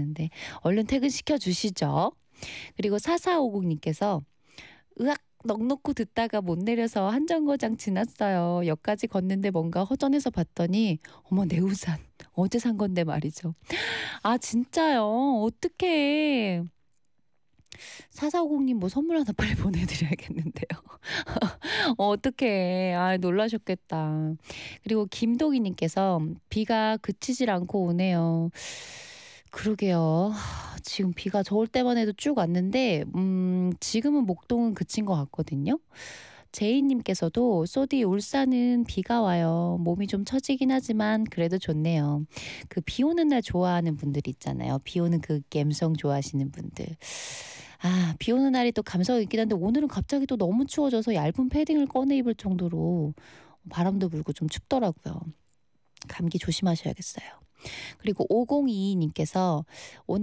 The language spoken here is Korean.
되는데 얼른 퇴근시켜 주시죠. 그리고 4450님께서 으악 넉넉고 듣다가 못 내려서 한정거장 지났어요. 역까지 걷는데 뭔가 허전해서 봤더니 어머 내 우산 어제 산 건데 말이죠. 아 진짜요? 어떻게 사사오공님 뭐 선물 하나 빨리 보내드려야겠는데요. 어떻게 아, 놀라셨겠다. 그리고 김동희님께서 비가 그치질 않고 오네요. 그러게요. 지금 비가 저울 때만 해도 쭉 왔는데 음, 지금은 목동은 그친 것 같거든요. 제이님께서도 소디 울산은 비가 와요. 몸이 좀 처지긴 하지만 그래도 좋네요. 그 비 오는 날 좋아하는 분들 있잖아요. 비 오는 그 감성 좋아하시는 분들. 아, 비 오는 날이 또 감성이 있긴 한데 오늘은 갑자기 또 너무 추워져서 얇은 패딩을 꺼내 입을 정도로 바람도 불고 좀 춥더라고요. 감기 조심하셔야겠어요. 그리고 5022님께서 오늘